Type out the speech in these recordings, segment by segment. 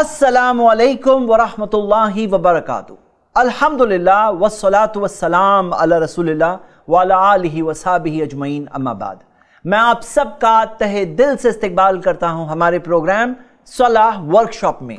असलकम वरहमल वबरक अलहमदिल्ला वसलात वसलाम अला रसोल्ला वाली वसाबी अजमैन अम्माबाद मैं आप सबका तहे दिल से इस्तकबाल करता हूं हमारे प्रोग्राम सलाह वर्कशॉप में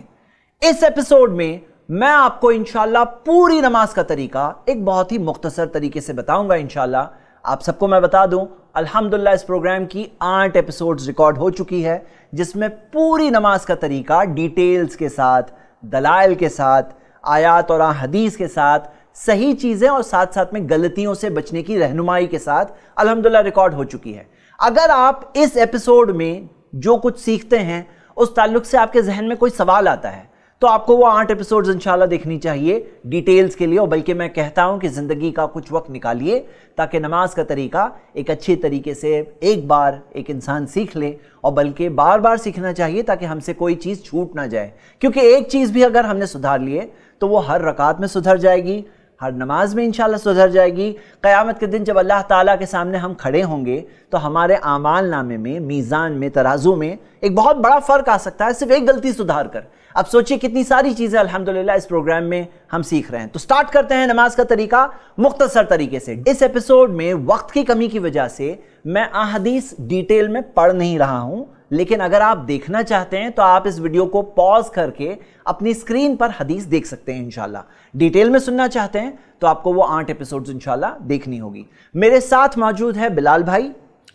इस एपिसोड में मैं आपको इनशाला पूरी नमाज का तरीका एक बहुत ही मुख्तसर तरीके से बताऊंगा इनशाला आप सबको मैं बता दूं अल्हम्दुलिल्लाह इस प्रोग्राम की आठ एपिसोड्स रिकॉर्ड हो चुकी है जिसमें पूरी नमाज का तरीका डिटेल्स के साथ दलाइल के साथ आयात और हदीस के साथ सही चीज़ें और साथ साथ में गलतियों से बचने की रहनुमाई के साथ अलहमदिल्ला रिकॉर्ड हो चुकी है अगर आप इस एपिसोड में जो कुछ सीखते हैं उस ताल्लुक से आपके जहन में कोई सवाल आता है तो आपको वो आठ एपिसोड इंशाल्लाह देखनी चाहिए डिटेल्स के लिए और बल्कि मैं कहता हूं कि ज़िंदगी का कुछ वक्त निकालिए ताकि नमाज का तरीका एक अच्छे तरीके से एक बार एक इंसान सीख ले और बल्कि बार बार सीखना चाहिए ताकि हमसे कोई चीज़ छूट ना जाए क्योंकि एक चीज़ भी अगर हमने सुधार लिए तो वो हर रकात में सुधर जाएगी हर नमाज में इनशाला सुधर जाएगी क़यामत के दिन जब अल्लाह ताला के सामने हम खड़े होंगे तो हमारे आमाल नामे में मीज़ान में तराजू में एक बहुत बड़ा फ़र्क आ सकता है सिर्फ एक गलती सुधार कर अब सोचिए कितनी सारी चीज़ें अल्हम्दुलिल्लाह इस प्रोग्राम में हम सीख रहे हैं तो स्टार्ट करते हैं नमाज का तरीका मुख्तसर तरीके से इस एपिसोड में वक्त की कमी की वजह से मैं अहदीस डिटेल में पढ़ नहीं रहा हूँ लेकिन अगर आप देखना चाहते हैं तो आप इस वीडियो को पॉज करके अपनी स्क्रीन पर हदीस देख सकते हैं इनशाला डिटेल में सुनना चाहते हैं तो आपको वो आठ एपिसोड्स इनशाला देखनी होगी मेरे साथ मौजूद है बिलाल भाई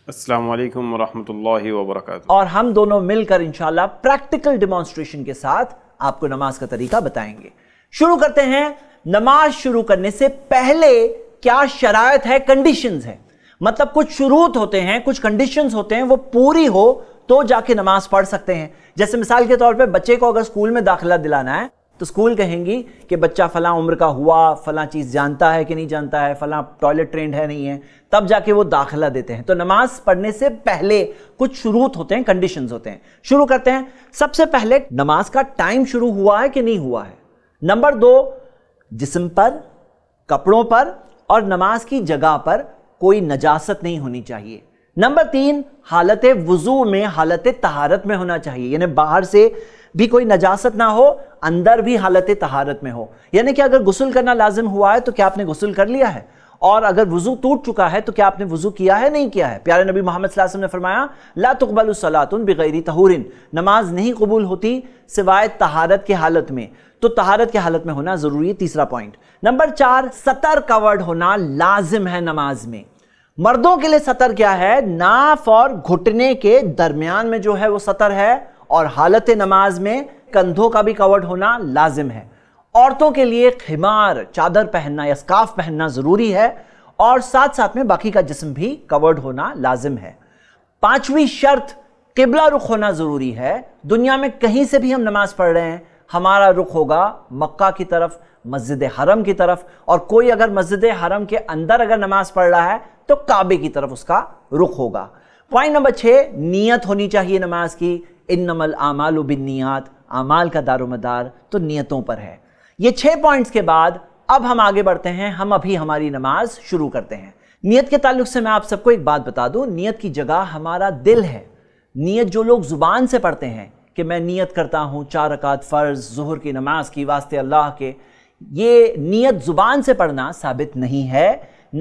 अस्सलाम वरहमतुल्लाहि वबरकातुहू और हम दोनों मिलकर इंशाल्लाह प्रैक्टिकल डिमॉन्स्ट्रेशन के साथ आपको नमाज का तरीका बताएंगे शुरू करते हैं नमाज शुरू करने से पहले क्या शरायत है कंडीशन है मतलब कुछ शुरूत होते हैं कुछ कंडीशन होते हैं वो पूरी हो तो जाके नमाज पढ़ सकते हैं जैसे मिसाल के तौर पर बच्चे को अगर स्कूल में दाखिला दिलाना है तो स्कूल कहेंगी कि बच्चा फला उम्र का हुआ फला चीज़ जानता है कि नहीं जानता है फला टॉयलेट ट्रेंड है नहीं है तब जाके वो दाखिला देते हैं तो नमाज पढ़ने से पहले कुछ शुरूत होते हैं कंडीशन होते हैं शुरू करते हैं सबसे पहले नमाज का टाइम शुरू हुआ है कि नहीं हुआ है नंबर दो जिसम पर कपड़ों पर और नमाज की जगह पर कोई नजासत नहीं होनी चाहिए नंबर तीन हालत वज़ू में हालत तहारत में होना चाहिए यानी बाहर से भी कोई नजासत ना हो अंदर भी हालत तहारत में हो यानी कि अगर गसल करना लाजिम हुआ है तो क्या आपने गसल कर लिया है और अगर वजू टूट चुका है तो क्या आपने वजू किया है नहीं किया है प्यारे नबी मोहम्मद ने फरमाया ला तुकबलसलातन बगैरी तहूरिन नमाज नहीं कबूल होती सिवाय तहारत की हालत में तो तहारत की हालत में होना ज़रूरी है तीसरा पॉइंट नंबर चार सतर कवर्ड होना लाजिम है नमाज में मर्दों के लिए सतर क्या है नाफ और घुटने के दरमियान में जो है वो सतर है और हालत नमाज में कंधों का भी कवर्ड होना लाजिम है औरतों के लिए खिमार चादर पहनना या स्काफ पहनना ज़रूरी है और साथ साथ में बाकी का जिस्म भी कवर्ड होना लाजिम है पांचवी शर्त किबला रुख होना ज़रूरी है दुनिया में कहीं से भी हम नमाज़ पढ़ रहे हैं हमारा रुख होगा मक्का की तरफ मस्जिद हरम की तरफ और कोई अगर मस्जिद हरम के अंदर अगर नमाज पढ़ रहा है तो काबे की तरफ उसका रुख होगा पॉइंट नंबर छः नीयत होनी चाहिए नमाज की इन नमल आमाल नियात आमाल का दारोमदार तो नियतों पर है ये छः पॉइंट्स के बाद अब हम आगे बढ़ते हैं हम अभी हमारी नमाज शुरू करते हैं नियत के ताल्लुक से मैं आप सबको एक बात बता दूं नियत की जगह हमारा दिल है नियत जो लोग ज़ुबान से पढ़ते हैं कि मैं नियत करता हूँ चार अकात फ़र्ज़ जहर की नमाज की वास्ते अल्लाह के ये नियत ज़ुबान से पढ़ना साबित नहीं है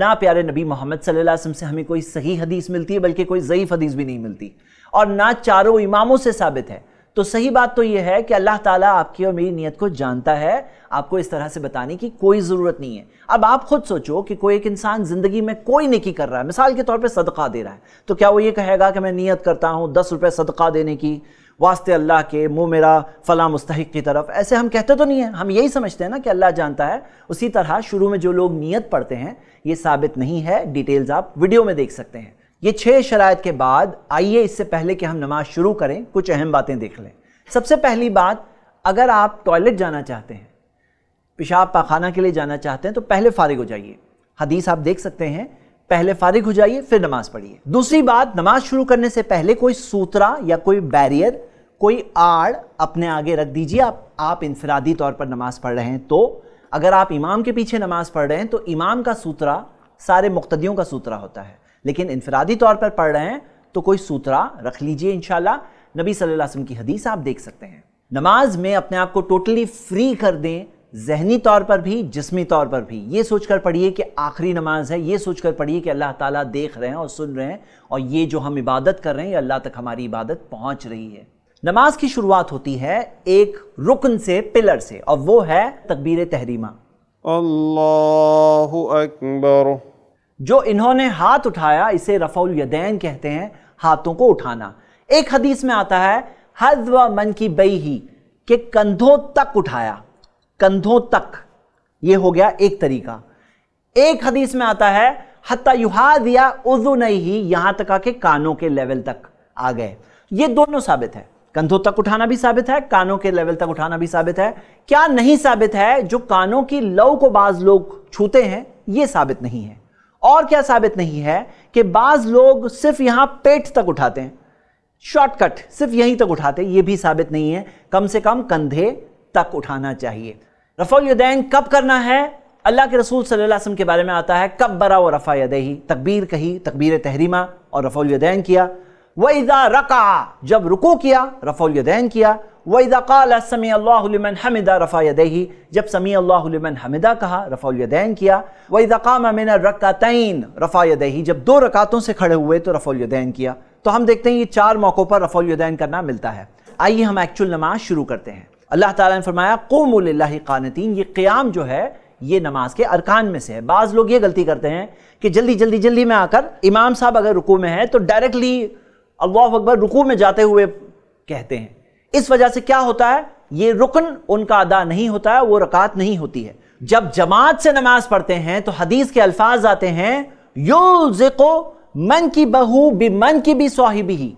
ना प्यारे नबी मोहम्मद सल्लल्लाहु अलैहि वसल्लम से हमें कोई सही हदीस मिलती है बल्कि कोई ज़यीफ़ हदीस भी नहीं मिलती और ना चारों इमामों से साबित है तो सही बात तो यह है कि अल्लाह ताला आपकी और मेरी नीयत को जानता है आपको इस तरह से बताने की कोई ज़रूरत नहीं है अब आप खुद सोचो कि कोई एक इंसान ज़िंदगी में कोई नेकी कर रहा है मिसाल के तौर पे सदका दे रहा है तो क्या वो ये कहेगा कि मैं नीयत करता हूँ दस रुपये सदका देने की वास्ते अल्लाह के मुँह मेरा फ़ला मुस्तक की तरफ ऐसे हम कहते तो नहीं हैं हम यही समझते हैं ना कि अल्लाह जानता है उसी तरह शुरू में जो लोग नीयत पढ़ते हैं ये साबित नहीं है डिटेल्स आप वीडियो में देख सकते हैं ये छः शराय के बाद आइए इससे पहले कि हम नमाज शुरू करें कुछ अहम बातें देख लें सबसे पहली बात अगर आप टॉयलेट जाना चाहते हैं पेशाब पाखाना के लिए जाना चाहते हैं तो पहले फारिग हो जाइए हदीस आप देख सकते हैं पहले फारिग हो जाइए फिर नमाज पढ़िए दूसरी बात नमाज शुरू करने से पहले कोई सूत्रा या कोई बैरियर कोई आड़ अपने आगे रख दीजिए आप आप इनफरादी तौर पर नमाज पढ़ रहे हैं तो अगर आप इमाम के पीछे नमाज पढ़ रहे हैं तो इमाम का सूत्रा सारे मुख्तियों का सूत्रा होता है लेकिन इनफरादी तौर पर पढ़ रहे हैं तो कोई सूत्रा रख लीजिए इनशाला नबी सल्लल्लाहु अलैहि वसल्लम की हदीस आप देख सकते हैं नमाज में अपने आप को टोटली फ्री कर दें जहनी तौर पर भी जिसमी तौर पर भी ये सोचकर पढ़िए कि आखिरी नमाज है ये सोचकर पढ़िए कि अल्लाह ताला देख रहे हैं और सुन रहे हैं और ये जो हम इबादत कर रहे हैं ये अल्लाह तक हमारी इबादत पहुंच रही है नमाज की शुरुआत होती है एक रुकन से पिलर से और वो है तकबीर तहरीमा अल्लाह अकबर जो इन्होंने हाथ उठाया इसे रफाउल यदैन कहते हैं हाथों को उठाना एक हदीस में आता है हज व मन की बई ही के कंधों तक उठाया कंधों तक यह हो गया एक तरीका एक हदीस में आता है हत्ता युहा या उजू नहीं ही यहां तक आके कानों के लेवल तक आ गए ये दोनों साबित है कंधों तक उठाना भी साबित है कानों के लेवल तक उठाना भी साबित है क्या नहीं साबित है जो कानों की लव को बाज लोग छूते हैं ये साबित नहीं है और क्या साबित नहीं है कि बाज लोग सिर्फ यहां पेट तक उठाते हैं शॉर्टकट सिर्फ यहीं तक उठाते हैं यह भी साबित नहीं है कम से कम कंधे तक उठाना चाहिए रफल यदैन कब करना है अल्लाह के रसूल सल्लल्लाहु अलैहि वसल्लम के बारे में आता है कब बरा व रफ़ा यदही तकबीर कही तकबीर तहरीमा और रफल यदैन किया वईदा रका जब रुको किया रफ़ोलदैन किया वईदा कल समी अल्लाहमन हमिदा रफ़ा यदही जब समी अल्लाहमन हमिदा कहा रफ़ोलदैन किया वईदा काम अमिन रका तैन रफ़ा यदही जब दो रकातों से खड़े हुए तो रफ़ोलदैन किया तो हम देखते हैं ये चार मौक़ों पर रफ़ोलदैन करना मिलता है आइए हम एक्चुअल नमाज शुरू करते हैं अल्लाह ताला ने फरमाया कौमुल्ला कानतीन ये क़्याम जो है ये नमाज के अरकान में से है बाज़ लोग ये गलती करते हैं कि जल्दी जल्दी जल्दी में आकर इमाम साहब अगर रुकू में है तो डायरेक्टली अल्लाह अकबर रुकू में जाते हुए कहते हैं इस वजह से क्या होता है ये रुकन उनका अदा नहीं होता है वो रकात नहीं होती है जब जमात से नमाज पढ़ते हैं तो हदीस के अल्फाज आते हैं यो मन की बहू भी मन की भी साहिबी ही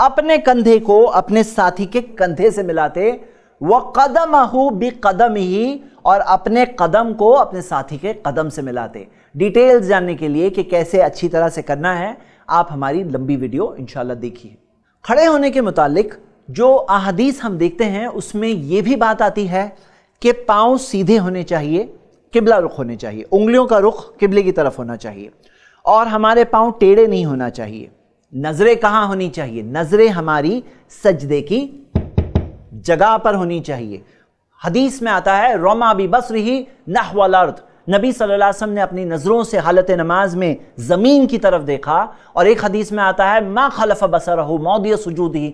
अपने कंधे को अपने साथी के कंधे से मिलाते व कदम हो बि कदम ही और अपने कदम को अपने साथी के कदम से मिलाते डिटेल्स जानने के लिए कि कैसे अच्छी तरह से करना है आप हमारी लंबी वीडियो इनशाला देखिए खड़े होने के मुतालिक जो अहदीस हम देखते हैं उसमें ये भी बात आती है कि पाँव सीधे होने चाहिए किबला रुख होने चाहिए उंगलियों का रुख किबले की तरफ होना चाहिए और हमारे पाँव टेढ़े नहीं होना चाहिए नज़रें कहाँ होनी चाहिए नज़रें हमारी सजदे की जगह पर होनी चाहिए हदीस में आता है रोमा भी बस रही नहवाल अर्थ नबी सल्लल्लाहु अलैहि वसल्लम ने अपनी नज़रों से हालत नमाज में ज़मीन की तरफ देखा और एक हदीस में आता है मा खलफ बसर हो मौदिय सजूद ही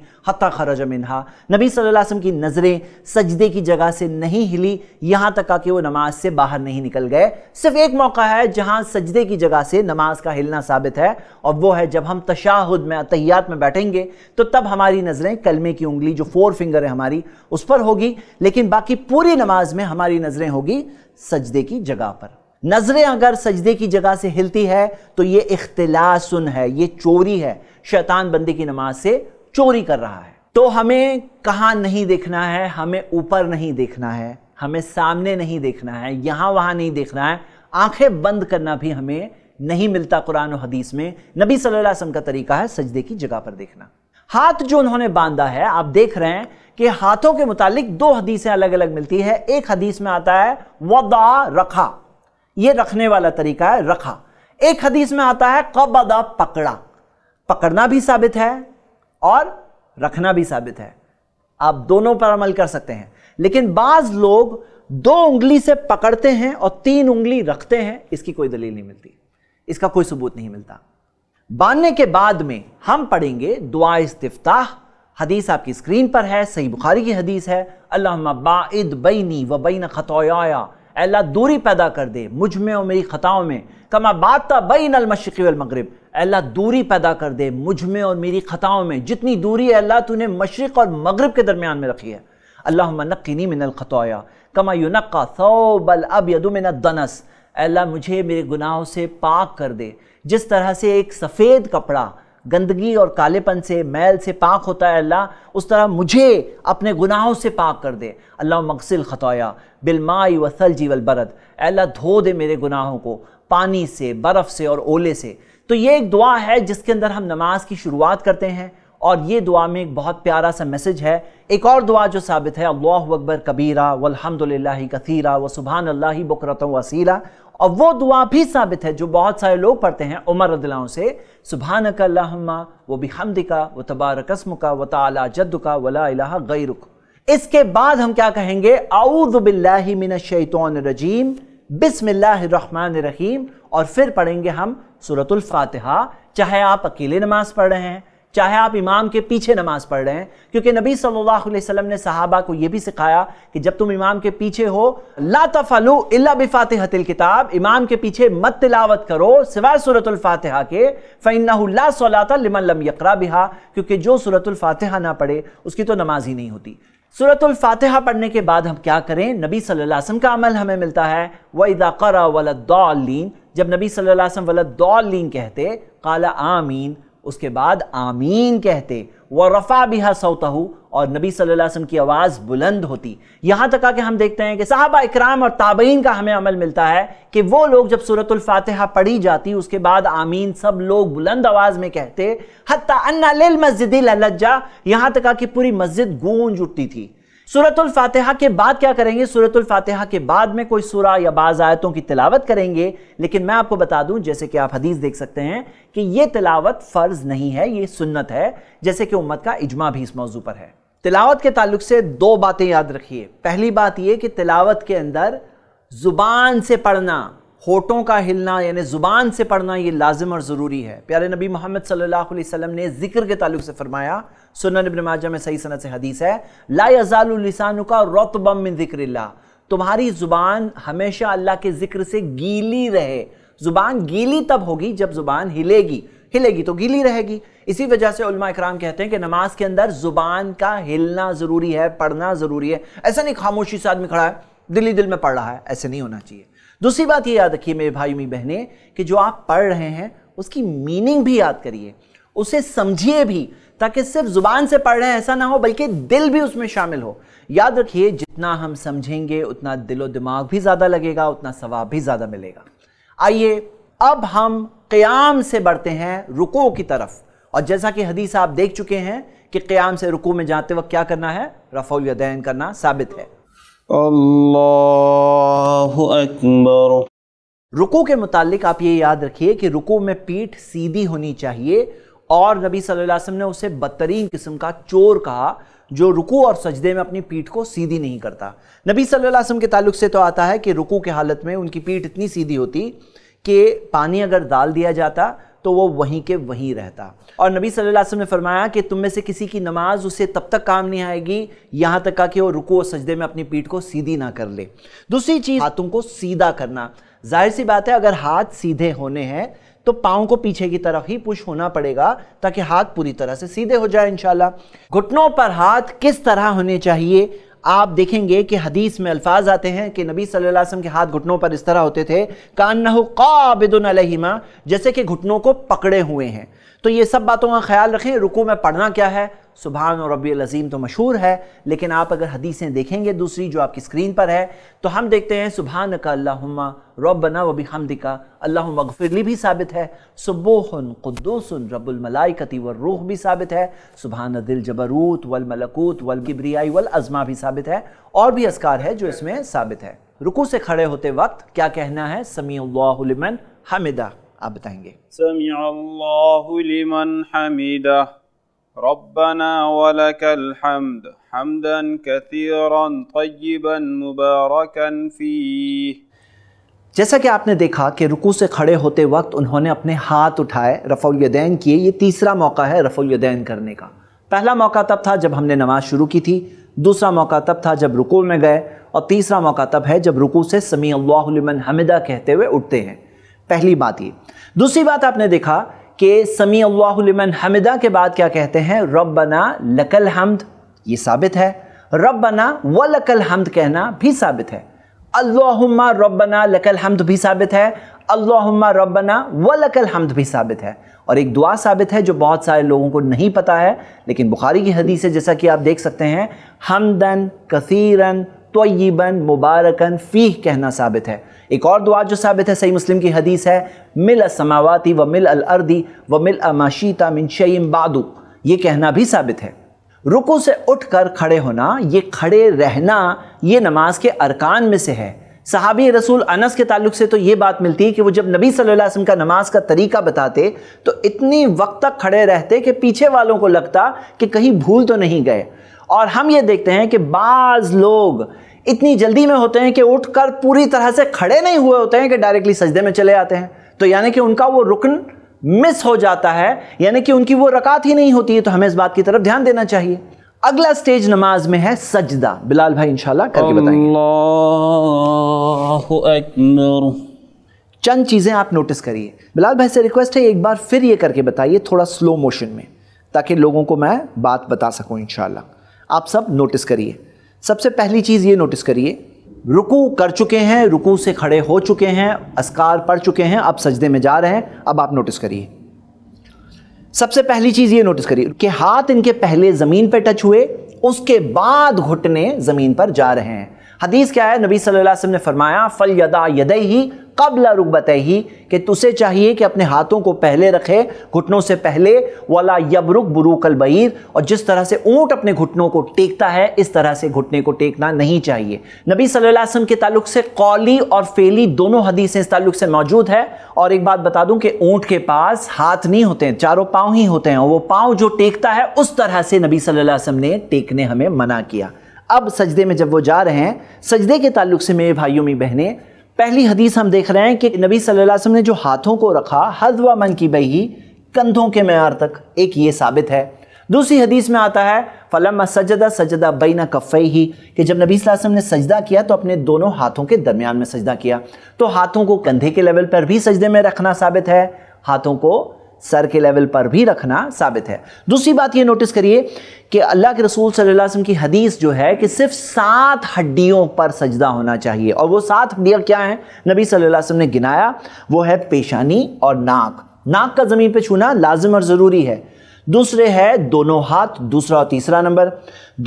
खरज मिनहा नबी सल्लल्लाहु अलैहि वसल्लम की नज़रें सजदे की जगह से नहीं हिली यहाँ तक का कि वो नमाज से बाहर नहीं निकल गए सिर्फ एक मौका है जहाँ सजदे की जगह से नमाज का हिलना साबित है और वह है जब हम तशाहुद में अतहियात में बैठेंगे तो तब हमारी नज़रें कलमे की उंगली जो फोर फिंगर है हमारी उस पर होगी लेकिन बाकी पूरी नमाज में हमारी नज़रें होगी सजदे की जगह पर नज़रें अगर सजदे की जगह से हिलती है तो ये इख्तलासन है ये चोरी है शैतान बंदी की नमाज से चोरी कर रहा है तो हमें कहाँ नहीं देखना है हमें ऊपर नहीं देखना है हमें सामने नहीं देखना है यहाँ वहाँ नहीं देखना है आंखें बंद करना भी हमें नहीं मिलता कुरान और हदीस में नबी सल्लल्लाहु अलैहि वसल्लम का तरीका है सजदे की जगह पर देखना हाथ जो उन्होंने बांधा है आप देख रहे हैं कि हाथों के मुतालिक दो हदीसें अलग अलग मिलती है एक हदीस में आता है वदा रखा ये रखने वाला तरीका है रखा एक हदीस में आता है कबदा पकड़ा पकड़ना भी साबित है और रखना भी साबित है आप दोनों पर अमल कर सकते हैं लेकिन बाज लोग दो उंगली से पकड़ते हैं और तीन उंगली रखते हैं इसकी कोई दलील नहीं मिलती इसका कोई सबूत नहीं मिलता बांधने के बाद में हम पढ़ेंगे दुआ इस्तिफ्ताह हदीस आपकी स्क्रीन पर है सही बुखारी की हदीस है अल्लाह बाद बैनी व बैन खतोया अल्लाह दूरी पैदा कर दे मुझ में और मेरी ख़ताओं में कमा बाता बैन अलमशक़ वलमगरब अल्लाह दूरी पैदा कर दे मुझ में और मेरी ख़ताओं में जितनी दूरी अल्लाह तूने मशरक़ और मगरब के दरमियान में रखी है अल्लाह नक्की मिनल ख़तोया कमा यू युनक़ा सोबल अब यदुमिन दनस अल्लाह मुझे मेरे गुनाहों से पाक कर दे जिस तरह से एक सफ़ेद कपड़ा गंदगी और कालेपन से मैल से पाक होता है अल्लाह उस तरह मुझे अपने गुनाहों से पाक कर दे अल्लाह मकसिल ख़तोया बिलमाई वसल जीवल बरद अल्लाह धो दे मेरे गुनाहों को पानी से बर्फ़ से और ओले से तो ये एक दुआ है जिसके अंदर हम नमाज की शुरुआत करते हैं और ये दुआ में एक बहुत प्यारा सा मैसेज है एक और दुआ जो साबित है अल्लाह अकबर कबीरा वलहमदिल्ला कथीरा व सुबहान अल्लाह बकरत वसीला और वो दुआ भी साबित है जो बहुत सारे लोग पढ़ते हैं उमर रदिल्लाओं से सुबह कल्लामा व बिहमद का व कस्म का व तला जद का वला रुख इसके बाद हम क्या कहेंगे आउज़बिल्लिमिन रजीम रहीम और फिर पढ़ेंगे हम सूरतुल्फातहा चाहे आप अकेले नमाज पढ़ रहे हैं चाहे आप इमाम के पीछे नमाज पढ़ रहे हैं क्योंकि नबी सल्लल्लाहु अलैहि वसल्लम ने सहाबा को यह भी सिखाया कि जब तुम इमाम के पीछे हो ला तफलू इल्ला बिफातिहतिल किताब इमाम के पीछे मत तिलावत करो सिवाय सूरतुल फातिहा के फ़ैन्ना सलाता लिमन लम यकरा बिहा क्योंकि जो सूरतुल फातिहा ना पढ़े उसकी तो नमाज ही नहीं होती सूरतुल फातिहा पढ़ने के बाद हम क्या करें नबी सल्लल्लाहु अलैहि वसल्लम का अमल हमें मिलता है व इदाकर वलद्दौलिन जब नबी सल्लल्लाहु अलैहि वसल्लम कहते काला आमीन उसके बाद आमीन कहते व रफ़ा बिहा सौतहू और नबी सल्लल्लाहु अलैहि वसल्लम की आवाज़ बुलंद होती यहाँ तक आके हम देखते हैं कि साहबा इकराम और ताबईन का हमें अमल मिलता है कि वो लोग जब सूरतुल्फातहा पढ़ी जाती उसके बाद आमीन सब लोग बुलंद आवाज़ में कहते हत्ता अन्ना लिल मस्जिद लज्जा यहाँ तक आके पूरी मस्जिद गूंज उठती थी सूरतुल फातिहा के बाद क्या करेंगे सूरतुल फातिहा के बाद में कोई सूरा या बाज आयतों की तिलावत करेंगे लेकिन मैं आपको बता दूं जैसे कि आप हदीस देख सकते हैं कि ये तिलावत फ़र्ज़ नहीं है ये सुन्नत है जैसे कि उम्मत का इजमा भी इस मौजू पर है तिलावत के ताल्लुक से दो बातें याद रखिए पहली बात ये कि तिलावत के अंदर ज़ुबान से पढ़ना होठों का हिलना यानी ज़ुबान से पढ़ना ये लाजम और ज़रूरी है प्यारे नबी मोहम्मद सल्लल्लाहु अलैहि वसल्लम ने जिक्र के तालुक से फरमाया सुनन इब्न माजा में सही सनत से हदीस है ला यजालसान का रतबम मिन जिक्र तुम्हारी ज़ुबान हमेशा अल्लाह के जिक्र से गीली रहे ज़ुबान गीली तब होगी जब ज़ुबान हिलेगी हिलेगी तो गीली रहेगी इसी वजह से उलमा इकराम कहते हैं कि नमाज के अंदर ज़ुबान का हिलना ज़रूरी है पढ़ना ज़रूरी है ऐसा नहीं खामोशी से आदमी खड़ा है दिल्ली दिल में पढ़ रहा है ऐसे नहीं होना चाहिए दूसरी बात ये याद रखिए मेरे भाई मेरी बहने कि जो आप पढ़ रहे हैं उसकी मीनिंग भी याद करिए उसे समझिए भी ताकि सिर्फ जुबान से पढ़ रहे हैं ऐसा ना हो बल्कि दिल भी उसमें शामिल हो याद रखिए जितना हम समझेंगे उतना दिलो दिमाग भी ज़्यादा लगेगा उतना सवाब भी ज़्यादा मिलेगा आइए अब हम क़याम से बढ़ते हैं रुको की तरफ और जैसा कि हदीस आप देख चुके हैं कि क़याम से रुको में जाते वक्त क्या करना है रफ़ोल यदैन करना साबित है अल्लाह अकबर रुको के मुतालिक आप ये याद रखिए कि रुको में पीठ सीधी होनी चाहिए और नबी सल्लल्लाहु अलैहि वसल्लम ने उसे बदतरीन किस्म का चोर कहा जो रुकू और सजदे में अपनी पीठ को सीधी नहीं करता नबी सल्लल्लाहु अलैहि वसल्लम के ताल्लुक से तो आता है कि रुकू के हालत में उनकी पीठ इतनी सीधी होती कि पानी अगर डाल दिया जाता तो वो वहीं के वहीं रहता और नबी सल्लल्लाहु अलैहि वसल्लम ने फरमाया कि तुम में से किसी की नमाज उसे तब तक काम नहीं आएगी यहाँ तक का कि वो रुको सजदे में अपनी पीठ को सीधी ना कर ले दूसरी चीज़ हाथों को सीधा करना जाहिर सी बात है अगर हाथ सीधे होने हैं तो पाँव को पीछे की तरफ ही पुश होना पड़ेगा ताकि हाथ पूरी तरह से सीधे हो जाए इंशाल्लाह घुटनों पर हाथ किस तरह होने चाहिए आप देखेंगे कि हदीस में अल्फाज आते हैं कि नबी सल्लल्लाहु अलैहि वसल्लम के हाथ घुटनों पर इस तरह होते थे कान नहु काबिदुन अलहिमा जैसे कि घुटनों को पकड़े हुए हैं तो ये सब बातों का ख्याल रखें रुकू में पढ़ना क्या है सुबहान और रबी अज़ीम तो मशहूर है लेकिन आप अगर हदीसें देखेंगे दूसरी जो आपकी स्क्रीन पर है तो हम देखते हैं सुबहान का अल्लाहुम्मा रबना वबी हमदिका अल्लाह मगफिरली भी साबित है सुबोहन खुदोसन रबुलमलाइकती व रूह भी साबित है सुबहान दिल जबरूत वल मलकूत वल गिब्रियाई वल अजमा भी साबित है और भी असकार है जो इसमें साबित है रुकू से खड़े होते वक्त क्या कहना है समी लिमन हमिदा आप बताएंगे ربنا ولك الحمد حمدا كثيرا طيبا مباركا فيه जैसा कि आपने देखा कि रुकू से खड़े होते वक्त उन्होंने अपने हाथ उठाए रफ़ुलयदैन किए ये तीसरा मौका है रफ़ुलयदैन करने का पहला मौका तब था जब हमने नमाज शुरू की थी दूसरा मौका तब था जब रुकू में गए और तीसरा मौका तब है जब रुकू से समी अल्लाह हमिदा कहते हुए उठते हैं पहली बात ये दूसरी बात आपने देखा कि समी अल्लाहमन हमिदा के बाद क्या कहते हैं रब बना लकल हमद ये साबित है रब बना व लकल हमद कहना भी साबित है अल्लाहुम्मा रब्बना लकल हमद भी साबित है अल्लाहुम्मा रब्बना व लकल हमद भी साबित है और एक दुआ साबित है जो बहुत सारे लोगों को नहीं पता है लेकिन बुखारी की हदीस है जैसा कि आप देख सकते हैं हमदन कसीरन तोयबन मुबारकन फ़ी कहना साबित है एक और दुआ जो साबित है सही मुस्लिम की हदीस है मिल असमावाती व मिल अलअर्दी व मिल अमाशीता मिन शईम बादू ये कहना भी साबित है रुकू से उठ कर खड़े होना ये खड़े रहना ये नमाज के अरकान में से है सहाबी रसूल अनस के ताल्लुक से तो ये बात मिलती है कि वो जब नबी सल्लल्लाहु अलैहि वसल्लम का नमाज का तरीका बताते तो इतनी वक्त तक खड़े रहते कि पीछे वालों को लगता कि कहीं भूल तो नहीं गए और हम ये देखते हैं कि बाज़ लोग इतनी जल्दी में होते हैं कि उठकर पूरी तरह से खड़े नहीं हुए होते हैं कि डायरेक्टली सजदे में चले आते हैं तो यानी कि उनका वो रुकन मिस हो जाता है यानी कि उनकी वो रकात ही नहीं होती है तो हमें इस बात की तरफ ध्यान देना चाहिए अगला स्टेज नमाज में है सजदा बिलाल भाई इंशाल्लाह करके बताइए चंद चीज़ें आप नोटिस करिए बिलाल भाई से रिक्वेस्ट है एक बार फिर ये करके बताइए थोड़ा स्लो मोशन में ताकि लोगों को मैं बात बता सकूं इंशाल्लाह आप सब नोटिस करिए सबसे पहली चीज़ ये नोटिस करिए रुकू कर चुके हैं रुकू से खड़े हो चुके हैं अस्कार पढ़ चुके हैं अब सजदे में जा रहे हैं अब आप नोटिस करिए सबसे पहली चीज़ ये नोटिस करिए कि हाथ इनके पहले ज़मीन पर टच हुए उसके बाद घुटने ज़मीन पर जा रहे हैं हदीस क्या है नबी सल्लल्लाहु वसल्लम ने फरमाया फल यदा यदय ही कबला रुकबत ही कि तुसे चाहिए कि अपने हाथों को पहले रखे घुटनों से पहले वाला यबरुक बुरूकल बईर और जिस तरह से ऊँट अपने घुटनों को टेकता है इस तरह से घुटने को टेकना नहीं चाहिए नबी सल्लल्लाहु वसल्लम के ताल्लुक से कौली और फेली दोनों हदीसें इस ताल्लुक से मौजूद है और एक बात बता दूं कि ऊँट के पास हाथ नहीं होते हैं चारों पाँव ही होते हैं और वो पाँव जो टेकता है उस तरह से नबी सल वसम ने टेकने हमें मना किया अब सजदे में जब वो जा रहे हैं सजदे के ताल्लुक से मेरे भाइयों में बहनें पहली हदीस हम देख रहे हैं कि नबी सल्लल्लाहु अलैहि वसल्लम ने जो हाथों को रखा व मन की बही कंधों के मैार तक एक ये साबित है दूसरी हदीस में आता है फलम सजदा सजदा बैना कफ़ई ही कि जब नबी वसम ने सजदा किया तो अपने दोनों हाथों के दरमियान में सजदा किया तो हाथों को कंधे के लेवल पर भी सजदे में रखना साबित है हाथों को सर के लेवल पर भी रखना साबित है दूसरी बात ये नोटिस करिए कि अल्लाह के रसूल सल्लल्लाहु अलैहि वसल्लम की हदीस जो है कि सिर्फ सात हड्डियों पर सजदा होना चाहिए और वो सात हड्डियाँ क्या हैं नबी सल्लल्लाहु अलैहि वसल्लम ने गिनाया वो है पेशानी और नाक नाक का ज़मीन पे छूना लाजिम और ज़रूरी है दूसरे है दोनों हाथ दूसरा और तीसरा नंबर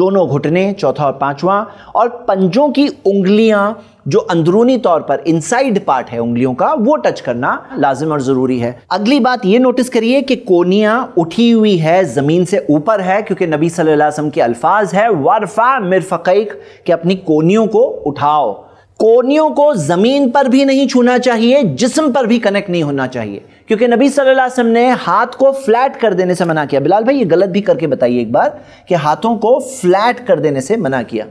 दोनों घुटने चौथा और पांचवा और पंजों की उंगलियां जो अंदरूनी तौर पर इनसाइड पार्ट है उंगलियों का वो टच करना लाजिम और ज़रूरी है अगली बात ये नोटिस करिए कि कोनिया उठी हुई है ज़मीन से ऊपर है क्योंकि नबी सल्लल्लाहु अलैहि वसल्लम के अल्फाज है वारफा मिरफ़क़ैक कि अपनी कोनियों को उठाओ कोनियों को ज़मीन पर भी नहीं छूना चाहिए जिसम पर भी कनेक्ट नहीं होना चाहिए क्योंकि नबी सल्लल्लाहु अलैहि वसल्लम ने हाथ को फ्लैट कर देने से मना किया बिलाल भाई ये गलत भी करके बताइए एक बार कि हाथों को फ्लैट कर देने से मना किया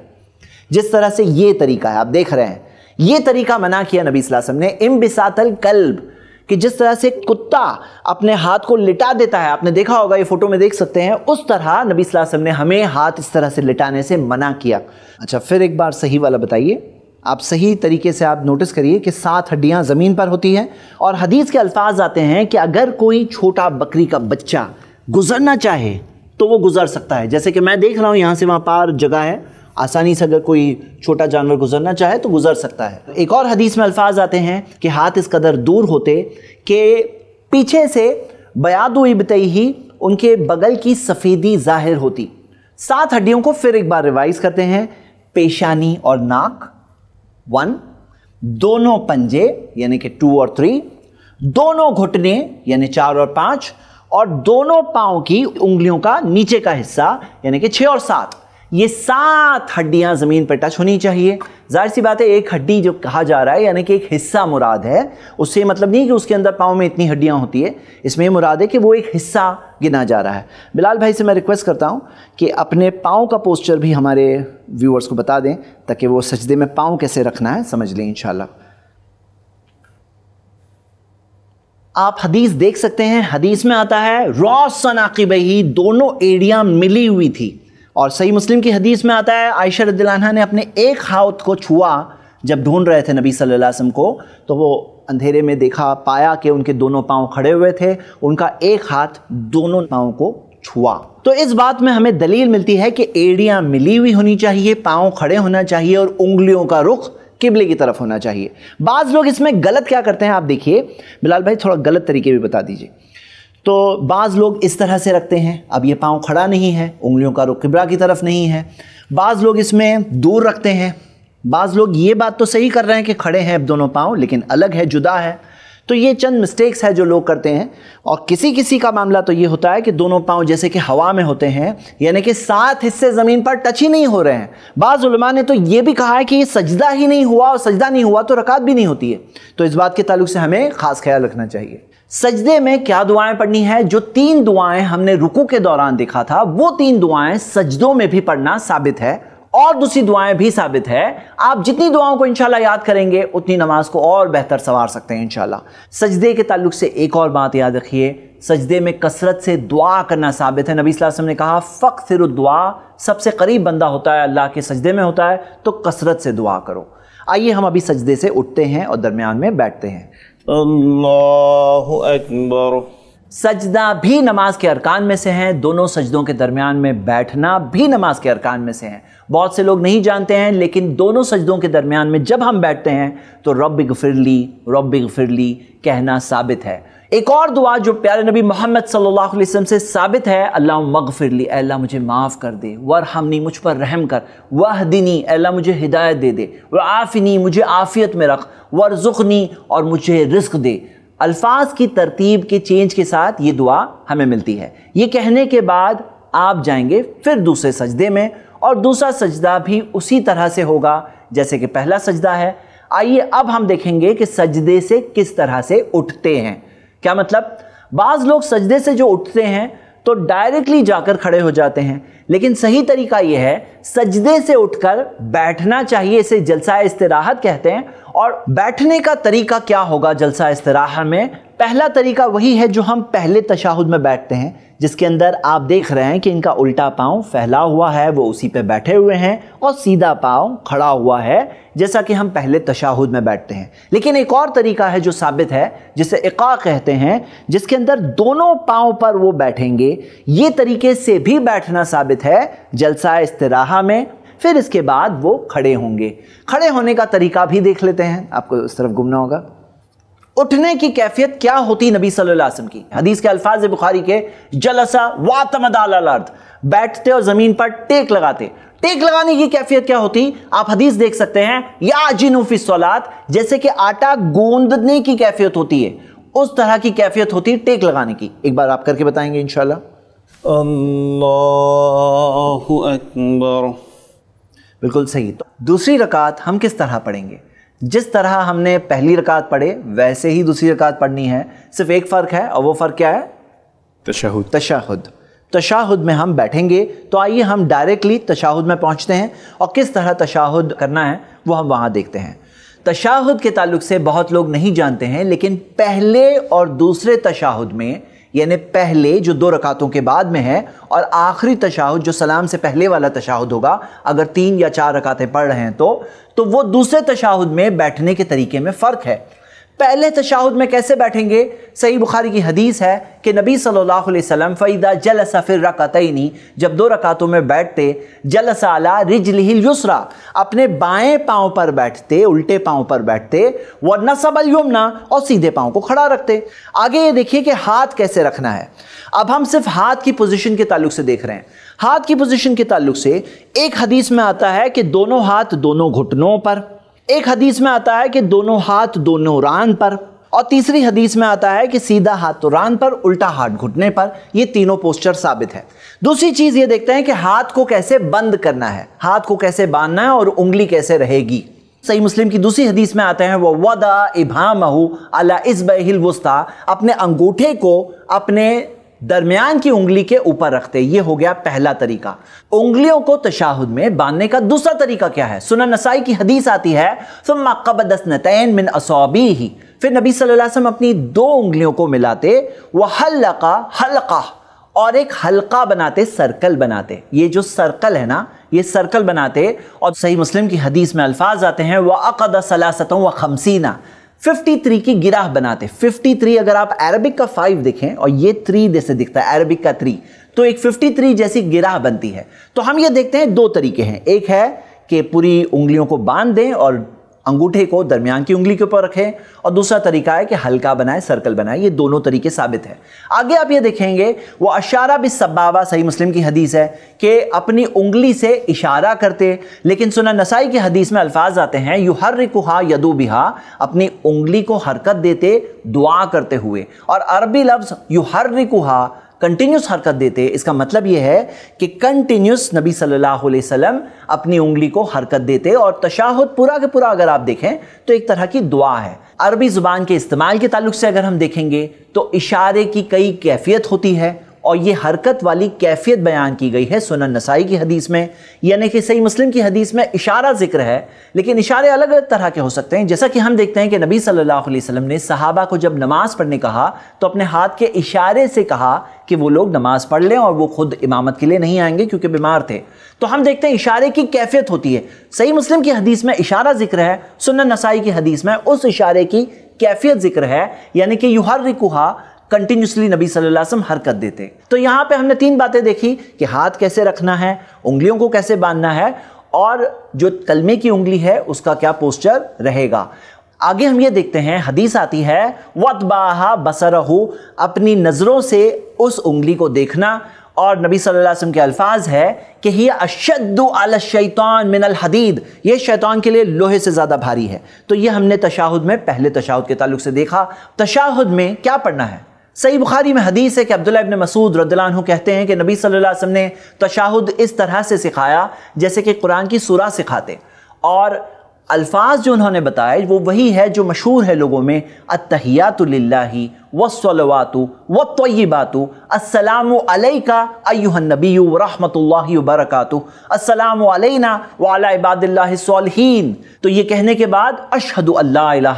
जिस तरह से ये तरीका है आप देख रहे हैं ये तरीका मना किया नबी वसल्लम ने इम बिसातल कल्ब कि जिस तरह से कुत्ता अपने हाथ को लिटा देता है आपने देखा होगा ये फोटो में देख सकते हैं उस तरह नबी वसल्लम ने हमें हाथ इस तरह से लिटाने से मना किया अच्छा फिर एक बार सही वाला बताइए आप सही तरीके से आप नोटिस करिए कि सात हड्डियाँ ज़मीन पर होती हैं और हदीस के अल्फाज आते हैं कि अगर कोई छोटा बकरी का बच्चा गुजरना चाहे तो वो गुजर सकता है जैसे कि मैं देख रहा हूँ यहाँ से वहाँ पार जगह है आसानी से अगर कोई छोटा जानवर गुजरना चाहे तो गुजर सकता है तो एक और हदीस में अल्फाज आते हैं कि हाथ इस कदर दूर होते कि पीछे से बयाद ही उनके बगल की सफ़ेदी ज़ाहिर होती सात हड्डियों को फिर एक बार रिवाइज़ करते हैं पेशानी और नाक वन दोनों पंजे यानी कि टू और थ्री दोनों घुटने यानी चार और पांच और दोनों पाओ की उंगलियों का नीचे का हिस्सा यानी कि छ और सात ये सात हड्डियां जमीन पर टच होनी चाहिए जाहिर सी बात है एक हड्डी जो कहा जा रहा है यानी कि एक हिस्सा मुराद है उससे मतलब नहीं कि उसके अंदर पाँव में इतनी हड्डियाँ होती है इसमें मुराद है कि वो एक हिस्सा गिना जा रहा है बिलाल भाई से मैं रिक्वेस्ट करता हूँ कि अपने पाँव का पोस्चर भी हमारे व्यूअर्स को बता दें ताकि वो सजदे में पाँव कैसे रखना है समझ लें इन आप हदीस देख सकते हैं हदीस में आता है रॉ सनाकिब ही दोनों एड़ियाँ मिली हुई थी और सही मुस्लिम की हदीस में आता है आयशा रद्दीला ने अपने एक हाथ को छुआ जब ढूंढ रहे थे नबी सल्लल्लाहु अलैहि वसल्लम को तो वो अंधेरे में देखा पाया कि उनके दोनों पाँव खड़े हुए थे उनका एक हाथ दोनों पाँव को छुआ तो इस बात में हमें दलील मिलती है कि एड़ियाँ मिली हुई होनी चाहिए पाँव खड़े होना चाहिए और उंगलियों का रुख किबले की तरफ होना चाहिए बाज़ लोग इसमें गलत क्या करते हैं आप देखिए बिलाल भाई थोड़ा गलत तरीके भी बता दीजिए तो बाज़ लोग इस तरह से रखते हैं अब ये पाँव खड़ा नहीं है उंगलियों का रुख किबरा की तरफ नहीं है बाज़ लोग इसमें दूर रखते हैं बाज़ लोग ये बात तो सही कर रहे हैं कि खड़े हैं अब दोनों पाँव लेकिन अलग है जुदा है तो ये चंद मिस्टेक्स है जो लोग करते हैं और किसी किसी का मामला तो ये होता है कि दोनों पाँव जैसे कि हवा में होते हैं यानी कि सात हिस्से ज़मीन पर टच ही नहीं हो रहे हैं बाज़ुलमा ने तो ये भी कहा है कि ये सजदा ही नहीं हुआ और सजदा नहीं हुआ तो रकात भी नहीं होती है तो इस बात के ताल्लुक से हमें ख़ास ख्याल रखना चाहिए सजदे में क्या दुआएं पढ़नी है जो तीन दुआएं हमने रुकू के दौरान देखा था वो तीन दुआएं सजदों में भी पढ़ना साबित है और दूसरी दुआएं भी साबित है आप जितनी दुआओं को इंशाल्लाह याद करेंगे उतनी नमाज को और बेहतर संवार सकते हैं इंशाल्लाह सजदे के ताल्लुक से एक और बात याद रखिए सजदे में कसरत से दुआ करना साबित है नबी वसल्लम ने कहा फ़क फिर दुआ सबसे करीब बंदा होता है अल्लाह के सजदे में होता है तो कसरत से दुआ करो आइए हम अभी सजदे से उठते हैं और दरमियान में बैठते हैं अल्लाह अकबर सजदा भी नमाज के अरकान में से हैं दोनों सजदों के दरमियान में बैठना भी नमाज के अरकान में से हैं बहुत से लोग नहीं जानते हैं लेकिन दोनों सजदों के दरमियान में जब हम बैठते हैं तो रब फिरली रब फिरली कहना साबित है एक और दुआ जो प्यारे नबी मोहम्मद सल्लल्लाहु अलैहि वसल्लम से साबित है अल्लाह मगफिरली अल्लाह मुझे माफ़ कर दे वर हमनी मुझ पर रहम कर वह दिनी अल्लाह मुझे हिदायत दे दे व आफ़िनी मुझे आफ़ियत में रख वर जुखनी और मुझे रिस्क दे अल्फाज की तरतीब के चेंज के साथ ये दुआ हमें मिलती है ये कहने के बाद आप जाएंगे फिर दूसरे सजदे में और दूसरा सजदा भी उसी तरह से होगा जैसे कि पहला सजदा है आइए अब हम देखेंगे कि सजदे से किस तरह से उठते हैं क्या मतलब बाज लोग सजदे से जो उठते हैं तो डायरेक्टली जाकर खड़े हो जाते हैं लेकिन सही तरीका यह है सजदे से उठकर बैठना चाहिए इसे जलसा इस्तेराहत कहते हैं और बैठने का तरीका क्या होगा जलसा इसतराह में पहला तरीका वही है जो हम पहले तशाहुद में बैठते हैं जिसके अंदर आप देख रहे हैं कि इनका उल्टा पाँव फैला हुआ है वो उसी पे बैठे हुए हैं और सीधा पाँव खड़ा हुआ है जैसा कि हम पहले तशाहुद में बैठते हैं लेकिन एक और तरीका है जो साबित है जिसे इका कहते हैं जिसके अंदर दोनों पाँव पर वो बैठेंगे ये तरीके से भी बैठना साबित है जलसा इसतराहा में फिर इसके बाद वो खड़े होंगे खड़े होने का तरीका भी देख लेते हैं आपको उस तरफ घूमना होगा उठने की कैफियत क्या होती नबी सल्लल्लाहु अलैहि वसल्लम की हदीस के अल्फाज बुखारी के जलसा वातमदाल अर्थ बैठते और ज़मीन पर टेक लगाते टेक लगाने की कैफियत क्या होती आप हदीस देख सकते हैं या जिनूफी सौलाद जैसे कि आटा गोंदने की कैफियत होती है उस तरह की कैफियत होती है टेक लगाने की एक बार आप करके बताएंगे इनशाला अल्लाह अकबर बिल्कुल सही तो दूसरी रकात हम किस तरह पढ़ेंगे जिस तरह हमने पहली रकात पढ़े वैसे ही दूसरी रकात पढ़नी है सिर्फ एक फ़र्क है और वो फ़र्क क्या है तशाहुद तशाहुद तशाहुद में हम बैठेंगे तो आइए हम डायरेक्टली तशाहुद में पहुंचते हैं और किस तरह तशाहुद करना है वो हम वहाँ देखते हैं तशाहुद के ताल्लुक से बहुत लोग नहीं जानते हैं लेकिन पहले और दूसरे तशाहुद में यानी पहले जो दो रकातों के बाद में है और आखिरी तशाहुद जो सलाम से पहले वाला तशाहुद होगा अगर तीन या चार रकातें पढ़ रहे हैं तो तो वो दूसरे तशाहुद में बैठने के तरीके में फ़र्क है पहले तशाहुद में कैसे बैठेंगे सही बुखारी की हदीस है कि नबी सल्लल्लाहु अलैहि वसल्लम फ़ैदा रकत फिर रकतनी जब दो रकातों में बैठते जल अला रिजलिहिल युसरा अपने बाएं पाँव पर बैठते उल्टे पाँव पर बैठते व नसबल युमना और सीधे पाँव को खड़ा रखते आगे ये देखिए कि हाथ कैसे रखना है अब हम सिर्फ हाथ की पोजिशन के तल्ल से देख रहे हैं हाथ की पोजिशन के तल्ल से एक हदीस में आता है कि दोनों हाथ दोनों घुटनों पर एक हदीस में आता है कि दोनों हाथ दोनों रान पर और तीसरी हदीस में आता है कि सीधा हाथ तो रान पर उल्टा हाथ घुटने पर ये तीनों पोस्चर साबित है दूसरी चीज़ ये देखते हैं कि हाथ को कैसे बंद करना है हाथ को कैसे बांधना है और उंगली कैसे रहेगी सही मुस्लिम की दूसरी हदीस में आते हैं वो वदा इभा महू अला इस बहिल वस्ता अपने अंगूठे को अपने दरमियान की उंगली के ऊपर रखते ये हो गया पहला तरीका उंगलियों को तशाहुद में बांधने का दूसरा तरीका क्या है सुना नसाई की हदीस आती है मिन ही फिर नबी सल्लल्लाहु अलैहि अपनी दो उंगलियों को मिलाते वह हल्का हल्का और एक हल्का बनाते सर्कल बनाते ये जो सर्कल है ना ये सर्कल बनाते और सही मुस्लिम की हदीस में अल्फाज आते हैं वह अकद सलासतों व खमसीना 53 की गिराह बनाते 53 अगर आप अरबिक का 5 देखें और ये 3 जैसे दिखता है अरबिक का 3 तो एक 53 जैसी गिराह बनती है तो हम ये देखते हैं दो तरीके हैं एक है कि पूरी उंगलियों को बांध दें और अंगूठे को दरमियान की उंगली के ऊपर रखें और दूसरा तरीका है कि हल्का बनाए सर्कल बनाए ये दोनों तरीके साबित है आगे आप ये देखेंगे वो अशारा भी सब्बावा सही मुस्लिम की हदीस है कि अपनी उंगली से इशारा करते लेकिन सुना नसाई की हदीस में अल्फाज आते हैं यू हर रिकुहा यदो बिहा अपनी उंगली को हरकत देते दुआ करते हुए और अरबी लफ्ज़ यू हर रिकुहा कंटिन्यूस हरकत देते इसका मतलब यह है कि कंटिन्यूस नबी सल्लल्लाहु अलैहि वसल्लम अपनी उंगली को हरकत देते और तशाहुद पूरा के पूरा अगर आप देखें तो एक तरह की दुआ है अरबी ज़ुबान के इस्तेमाल के ताल्लुक से अगर हम देखेंगे तो इशारे की कई कैफियत होती है और ये हरकत वाली कैफियत बयान की गई है सुनन नसाई की हदीस में यानी कि सही मुस्लिम की हदीस में इशारा जिक्र है लेकिन इशारे अलग अलग तरह के हो सकते हैं जैसा कि हम देखते हैं कि नबी सल्लल्लाहु अलैहि वसल्लम ने सहाबा को जब नमाज पढ़ने कहा तो अपने हाथ के इशारे से कहा कि वो लोग नमाज पढ़ लें और वो खुद इमामत के लिए नहीं आएंगे क्योंकि बीमार थे तो हम देखते हैं इशारे की कैफियत होती है सही मुस्लिम की हदीस में इशारा जिक्र है सुनन नसाई की हदीस में उस इशारे की कैफियत जिक्र है यानी कि युहर रिकुहा कंटिन्यूसली नबी सल्लल्लाहु अलैहि वसल्लम हरकत देते तो यहाँ पे हमने तीन बातें देखी कि हाथ कैसे रखना है उंगलियों को कैसे बांधना है और जो कलमे की उंगली है उसका क्या पोस्चर रहेगा आगे हम ये देखते हैं हदीस आती है वत बाहा बसरहू अपनी नज़रों से उस उंगली को देखना और नबी सल्लल्लाहु अलैहि वसल्लम के अल्फाज है कि ही अशद अल शैतान मिन अल हदीद ये शैतान के लिए लोहे से ज़्यादा भारी है तो ये हमने तशाहुद में पहले तशाहुद के ताल्लुक से देखा तशाहुद में क्या पढ़ना है सही बुखारी में हदीस है कि अब्दुल्ला इबन मसूद रद्दलानहु कहते हैं कि नबी सल्लल्लाहु अलैहि वसल्लम ने तशाहुद इस तरह से सिखाया जैसे कि कुरान की सूरा सिखाते और अल्फाज जो उन्होंने बताए वो वही है जो मशहूर है लोगों में अतहियातुल्ला वसलवातु व तयबातु असलम का अयुहनबी वरहमतुल्ला वबरकू असलम वालबादिल्लाहन तो ये कहने के बाद अशहद अल्ला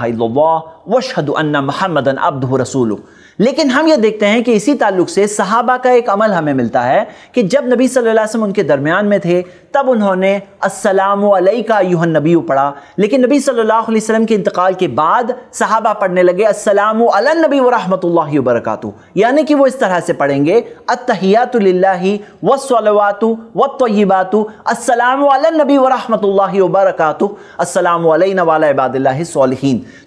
वशहद महमदन अब्द रसूल लेकिन हम यह देखते हैं कि इसी ताल्लुक से सहाबा का एक अमल हमें मिलता है कि जब नबी सल्लल्लाहु अलैहि वसल्लम उनके दरमियान में थे तब उन्होंने अस्सलाम का यूहन नबी पढ़ा लेकिन नबी सल्लल्लाहु अलैहि वसल्लम के इंतकाल के बाद सहाबा पढ़ने लगे अस्सलाम नबी वरहमतुल्ला वरकू यानी कि वो इस तरह से पढ़ेंगे अतहियातुल्ला वसलवातु तयबातु अस्सलाम नबी वरहमतुल्ला वरकू अस्सलाम वाला इबादिल्लाह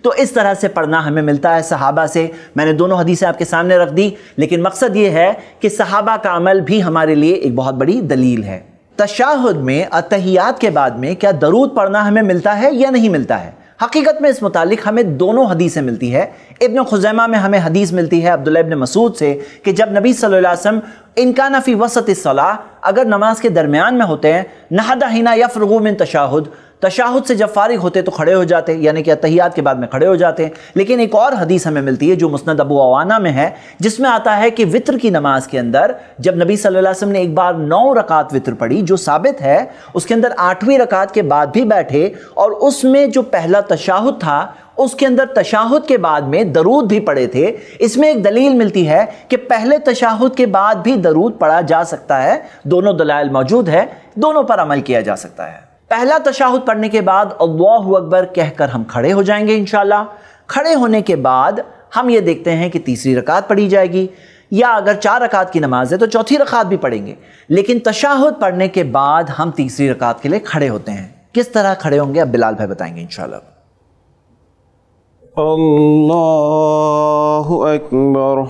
तो इस तरह से पढ़ना हमें मिलता है सहाबा से मैंने दोनों हदीस हदीसें आपके सामने रख दी लेकिन मकसद ये है कि सहाबा का अमल भी हमारे लिए एक बहुत बड़ी दलील है तशाहद में अतहियात के बाद में क्या दरूद पढ़ना हमें मिलता है या नहीं मिलता है हकीकत में इस मुतालिक हमें दोनों हदीसें मिलती है इब्न खुजैमा में हमें हदीस मिलती है अब्दुल्ला इब्न मसूद से कि जब नबी सल्लल्लाहु अलैहि वसल्लम इनका नफ़ी वसत सलाह अगर नमाज के दरमियान में होते हैं नहदा हिना या फ़रगू मिन तशाहुद तशाहुद से जब फारिग होते तो खड़े हो जाते यानी कि अतहियात के बाद में खड़े हो जाते हैं लेकिन एक और हदीस हमें मिलती है जो मुस्ंद अबू अवाना में है जिसमें आता है कि वित्र की नमाज के अंदर जब नबी सल्लल्लाहु अलैहि वसल्लम ने एक बार नौ रकात वित्र पढ़ी जो साबित है उसके अंदर आठवीं रकात के बाद भी बैठे और उसमें जो पहला तशाहुद था उसके अंदर तशाहुद के बाद में दरूद भी पड़े थे इसमें एक दलील मिलती है कि पहले तशाहुद के बाद भी दरूद पढ़ा जा सकता है दोनों दलाइल मौजूद है दोनों पर अमल किया जा सकता है पहला तशाहुद पढ़ने के बाद अल्लाह अकबर कहकर हम खड़े हो जाएंगे इन खड़े होने के बाद हम ये देखते हैं कि तीसरी रकात पढ़ी जाएगी या अगर चार रकात की नमाज है तो चौथी रकात भी पढ़ेंगे लेकिन तशाहुद पढ़ने के बाद हम तीसरी रकात के लिए खड़े होते हैं किस तरह खड़े होंगे अब बिलाल भाई बताएंगे इन अकबर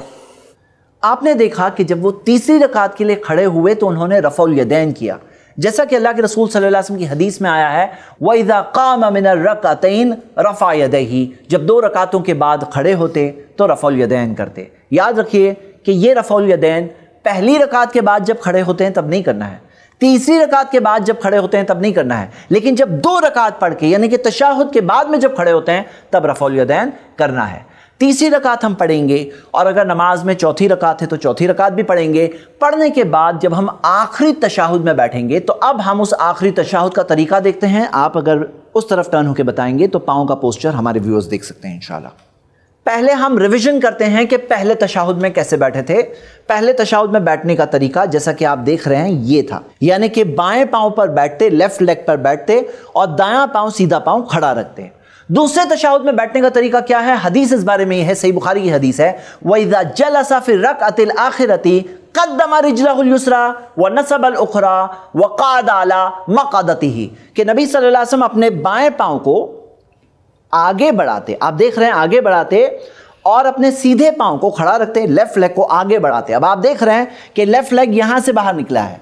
आपने देखा कि जब वो तीसरी रकात के लिए खड़े हुए तो उन्होंने रफ़ुल यदैन किया जैसा कि अल्लाह के रसूल सल्लल्लाहु अलैहि वसल्लम की हदीस में आया है वईदा काम मिन रकतैन रफ़ा यदही जब दो रकातों के बाद खड़े होते तो रफ़ौलयदैन करते याद रखिए कि ये रफ़ौलयदैन पहली रकात के बाद जब खड़े होते हैं तब नहीं करना है तीसरी रकात के बाद जब खड़े होते हैं तब नहीं करना है लेकिन जब दो रकात पढ़ के यानी कि तशाहुद के बाद में जब खड़े होते हैं तब रफ़ौलयदैन करना है तीसरी रकात हम पढ़ेंगे और अगर नमाज में चौथी रकात है तो चौथी रकात भी पढ़ेंगे पढ़ने के बाद जब हम आखिरी तशाहुद में बैठेंगे तो अब हम उस आखिरी तशाहुद का तरीका देखते हैं आप अगर उस तरफ टर्न होकर बताएंगे तो पाओं का पोस्चर हमारे व्यूअर्स देख सकते हैं इन पहले हम रिविजन करते हैं कि पहले तशाहुद में कैसे बैठे थे पहले तशाहुद में बैठने का तरीका जैसा कि आप देख रहे हैं ये था यानी कि बाएं पांव पर बैठते लेफ्ट लेग पर बैठते और दायां पांव सीधा पांव खड़ा रखते दूसरे तशाउद में बैठने का तरीका क्या है हदीस इस बारे में है सही बुखारी की हदीस है वैदा जल असाफिर रक अतिल आखिरती कदमा रिजलासरा व नसब अल उखरा व आला मकादती ही कि नबी सल्लासम अपने बाएं पाँव को आगे बढ़ाते आप देख रहे हैं आगे बढ़ाते और अपने सीधे पाँव को खड़ा रखते लेफ्ट लेग को आगे बढ़ाते अब आप देख रहे हैं कि लेफ्ट लेग यहाँ से बाहर निकला है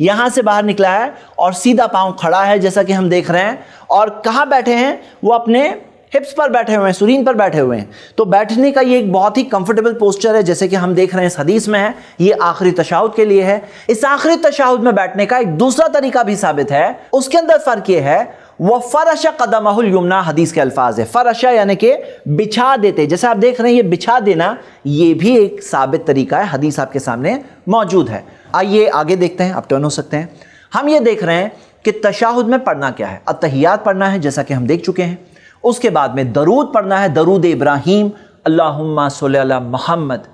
यहां से बाहर निकला है और सीधा पांव खड़ा है जैसा कि हम देख रहे हैं और कहाँ बैठे हैं वो अपने हिप्स पर बैठे हुए हैं सुरीन पर बैठे हुए हैं तो बैठने का ये एक बहुत ही कंफर्टेबल पोस्चर है जैसे कि हम देख रहे हैं इस हदीस में है ये आखिरी तशाहुद के लिए है इस आखिरी तशाहुद में बैठने का एक दूसरा तरीका भी साबित है उसके अंदर फ़र्क ये है वह फ़रशा कदम यमुना हदीस के अल्फाज है फ़रशा यानी कि बिछा देते जैसे आप देख रहे हैं ये बिछा देना ये भी एक साबित तरीका है हदीस आपके सामने मौजूद है आइए आगे देखते हैं आप टर्न हो सकते हैं हम ये देख रहे हैं कि तशाहुद में पढ़ना क्या है अतहियात पढ़ना है जैसा कि हम देख चुके हैं उसके बाद में दरूद पढ़ना है दरूद इब्राहिम अल्लाहुम्मा सल महम्मद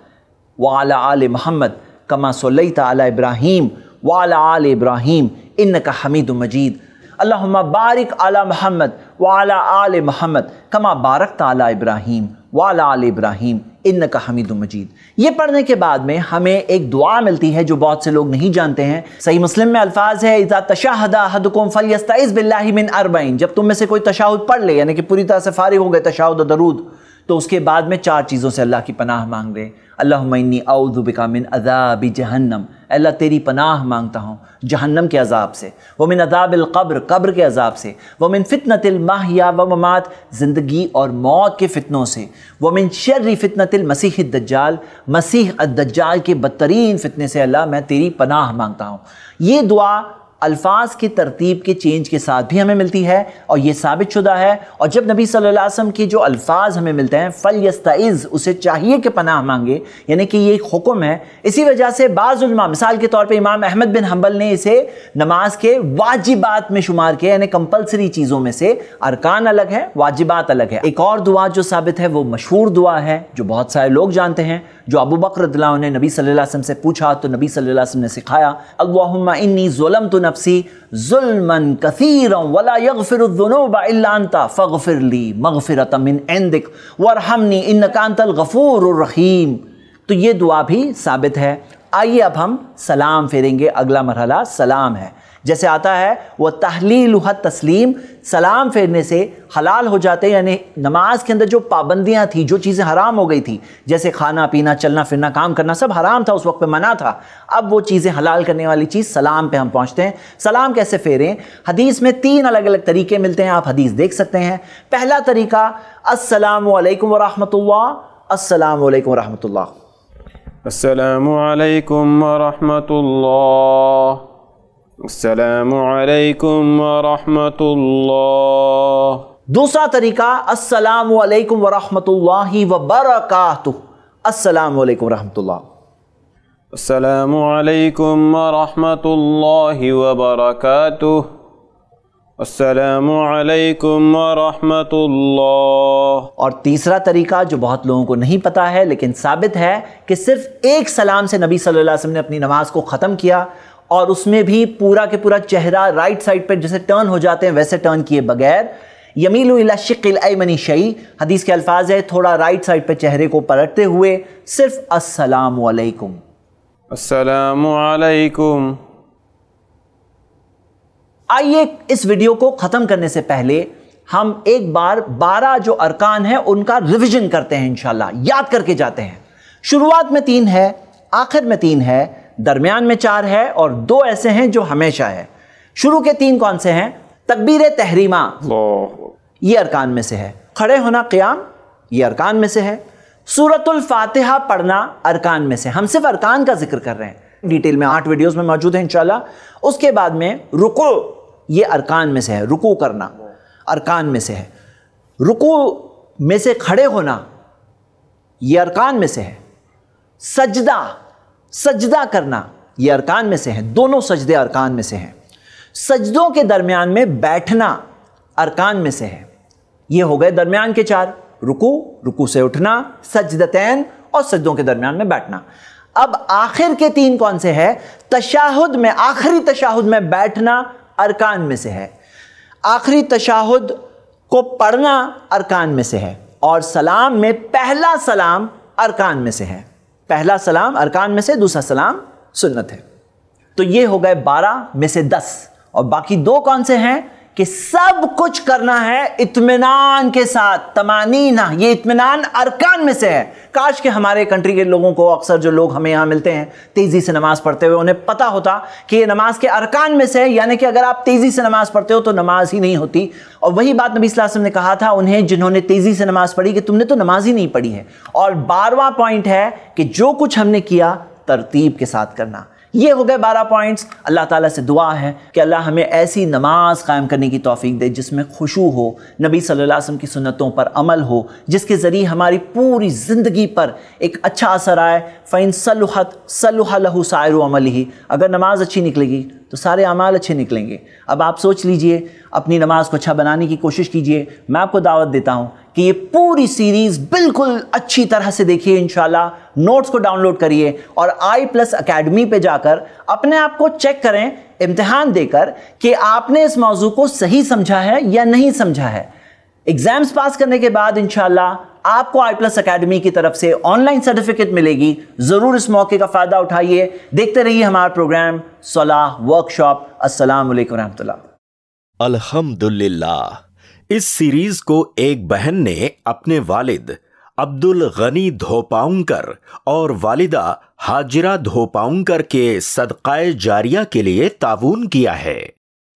वाला आल मोहम्मद कमा सल तला इब्राहिम वाला आल इब्राहिम इन का हमीद मजीद अल्लाहुम्मा बारिक आला महमद वाला आल महमद कमा बारक तला इब्राहिम वाला आल इब्राहिम इन का हमीद मजीद ये पढ़ने के बाद में हमें एक दुआ मिलती है जो बहुत से लोग नहीं जानते हैं सही मुस्लिम में अल्फाज है इज़ा तशाहदाकुम फ़लियस्ताज़ बिल्लामिन अरबाइन जब तुम में से कोई तशाहुद पढ़ ले यानी कि पूरी तरह से फ़ारिग हो गए तशाहुद दरूद तो उसके बाद में चार चीज़ों से अल्लाह की पनाह मांग लें अल्लाहनी आउदबिका मिन अजाब जहन्नम अल्लाह तेरी पनाह मांगता हूँ जहन्नम के अजाब से व मिन अजाबिलब्र कब्र के अजाब से व मिन फ़ितनतिलमाह या व ममात ज़िंदगी और मौत के फितनों से व मिन शर्र फ़ितनतिल मसीह दज्जाल मसीह अदज्जाल के बदतरीन फितने से अल्लाह मैं तेरी पनाह मांगता हूँ ये दुआ अल्फाज की तरतीब के चेंज के साथ भी हमें मिलती है और ये साबित शुदा है और जब नबी सल अलैहि के जो अल्फाज हमें मिलते हैं फल यस्ताइज़ उसे चाहिए कि पनाह मांगे यानी कि ये एक हुक्म है इसी वजह से बाज़ुलमा मिसाल के तौर पर इमाम अहमद बिन हम्बल ने इसे नमाज के वाजिबात में शुमार किया यानी कंपल्सरी चीज़ों में से अरकान अलग है वाजिबात अलग है एक और दुआ जो साबित है वो मशहूर दुआ है जो बहुत सारे लोग जानते हैं जो अबू बकर ने नबी सल्लल्लाहु अलैहि वसल्लम से पूछा तो नबी सल्लल्लाहु अलैहि वसल्लम ने सिखाया अल्लाहुम्मा इन्नी जुलम तो नफसी जुल्मन कसीरम वला यगफिरुद्दुनूबा फ़गफिर ली मगफिरत मिन इंदिक वरहमनी इन्नकांतल गफूर रहीम तो ये दुआ भी साबित है आइए अब हम सलाम फेरेंगे अगला मरहला सलाम है जैसे आता है वह तहलील तस्लीम सलाम फेरने से हलाल हो जाते यानी नमाज के अंदर जो पाबंदियाँ थी जो चीज़ें हराम हो गई थी जैसे खाना पीना चलना फिरना काम करना सब हराम था उस वक्त पे मना था अब वो चीज़ें हलाल करने वाली चीज़ सलाम पे हम पहुँचते हैं सलाम कैसे फेरें हदीस में तीन अलग अलग तरीके मिलते हैं आप हदीस देख सकते हैं पहला तरीका असलम वरहमतुल्ला असलम वरहमतुल्ला असलम दूसरा तरीका अस्सलाम वालेकुम वरहमतुल्लाहि वबरकातु अस्सलाम वालेकुम रहमतुल्लाह अस्सलाम वालेकुम वरहमतुल्लाहि वबरकातु अस्सलाम वालेकुम वरहमतुल्लाह और तीसरा तरीका जो बहुत लोगों को नहीं पता है लेकिन साबित है कि सिर्फ एक सलाम से नबी सल्लल्लाहु अलैहि वसल्लम ने अपनी नमाज को ख़त्म किया और उसमें भी पूरा के पूरा चेहरा राइट साइड पर जैसे टर्न हो जाते हैं वैसे टर्न किए बगैर यमील शिकिल मनी शई हदीस के अल्फाज है थोड़ा राइट साइड पर चेहरे को पलटते हुए सिर्फ असलम आइए इस वीडियो को ख़त्म करने से पहले हम एक बार बारह जो अरकान हैं उनका रिविजन करते हैं इन याद करके जाते हैं शुरुआत में तीन है आखिर में तीन है दरमियान में चार है और दो ऐसे हैं जो हमेशा है शुरू के तीन कौन से हैं तकबीर तहरीमा ये अरकान में से है खड़े होना क़्याम ये अरकान में से है सूरतुल फातिहा पढ़ना अरकान में से हम सिर्फ अरकान का जिक्र कर रहे हैं डिटेल में आठ वीडियोस में मौजूद है इंशाल्लाह उसके बाद में रुको ये अरकान में से है रुकू करना अरकान में से है रुकू में से खड़े होना ये अरकान में से है सजदा सजदा करना ये अरकान में से है दोनों सजदे अरकान में से हैं सजदों के दरमियान में बैठना अरकान में से है ये हो गए दरमियान के चार रुकू रुकू से उठना सजदतैन और सजदों के दरमियान में बैठना अब आखिर के तीन कौन से है तशाहुद में आखिरी तशाहुद में बैठना अरकान में से है आखिरी तशाहुद को पढ़ना अरकान में से है और सलाम में पहला सलाम अरकान में से है पहला सलाम अरकान में से दूसरा सलाम सुन्नत है तो ये हो गए बारह में से दस और बाकी दो कौन से हैं कि सब कुछ करना है इतमान के साथ तमानीना ये इतमान अरकान में से है काश के हमारे कंट्री के लोगों को अक्सर जो लोग हमें यहाँ मिलते हैं तेज़ी से नमाज़ पढ़ते हुए उन्हें पता होता कि ये नमाज के अरकान में से है यानी कि अगर आप तेज़ी से नमाज़ पढ़ते हो तो नमाज ही नहीं होती और वही बात नबी वसम ने कहा था उन्हें जिन्होंने तेज़ी से नमाज़ पढ़ी कि तुमने तो नमाज ही नहीं पढ़ी है और बारवा पॉइंट है कि जो कुछ हमने किया तरतीब के साथ करना ये हो गए बारह पॉइंट्स अल्लाह ताला से दुआ है कि अल्लाह हमें ऐसी नमाज कायम करने की तोफ़ी दे जिसमें खुशू हो नबी सल्लल्लाहु अलैहि वसल्लम की सुन्नतों पर अमल हो जिसके ज़रिए हमारी पूरी ज़िंदगी पर एक अच्छा असर आए फ़ैन सलुहत सलह लहू सायर अमल ही अगर नमाज़ अच्छी निकलेगी तो सारे अमाल अच्छे निकलेंगे अब आप सोच लीजिए अपनी नमाज को अच्छा बनाने की कोशिश कीजिए मैं आपको दावत देता हूँ कि ये पूरी सीरीज़ बिल्कुल अच्छी तरह से देखिए इन नोट्स को डाउनलोड करिए और आई प्लस अकेडमी पर जाकर अपने आप को चेक करें इम्तहान देकर कि आपने इस मौजू को सही समझा है या नहीं समझा है एग्जाम्स पास करने के बाद इंशाल्लाह आपको आई प्लस अकेडमी की तरफ से ऑनलाइन सर्टिफिकेट मिलेगी ज़रूर इस मौके का फ़ायदा उठाइए देखते रहिए हमारा प्रोग्राम सलाह वर्कशॉप असलम अलहमदुल्ला इस सीरीज़ को एक बहन ने अपने वालिद अब्दुल गनी धोपाउंकर और वालिदा हाजिरा धोपाउंकर के सदक़ाए जारिया के लिए ताउन किया है